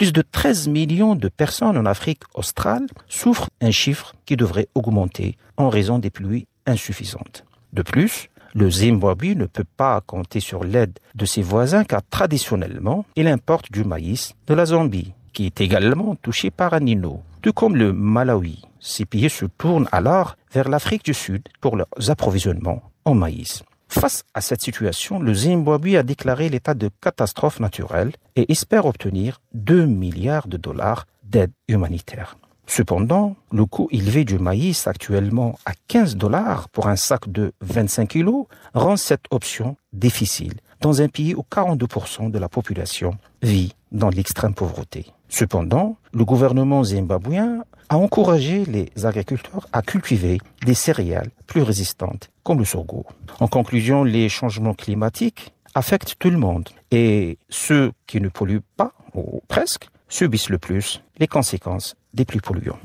Plus de 13 millions de personnes en Afrique australe souffrent un chiffre qui devrait augmenter en raison des pluies insuffisantes. De plus, le Zimbabwe ne peut pas compter sur l'aide de ses voisins car traditionnellement, il importe du maïs de la Zambie, qui est également touché par un nino, tout comme le Malawi. Ces pays se tournent alors vers l'Afrique du Sud pour leurs approvisionnements en maïs. Face à cette situation, le Zimbabwe a déclaré l'état de catastrophe naturelle et espère obtenir 2 milliards de dollars d'aide humanitaire. Cependant, le coût élevé du maïs, actuellement à 15 dollars pour un sac de 25 kilos, rend cette option difficile dans un pays où 42% de la population vit dans l'extrême pauvreté. Cependant, le gouvernement zimbabwéen a encouragé les agriculteurs à cultiver des céréales plus résistantes, comme le sorgho. En conclusion, les changements climatiques affectent tout le monde et ceux qui ne polluent pas, ou presque, subissent le plus les conséquences des plus polluants.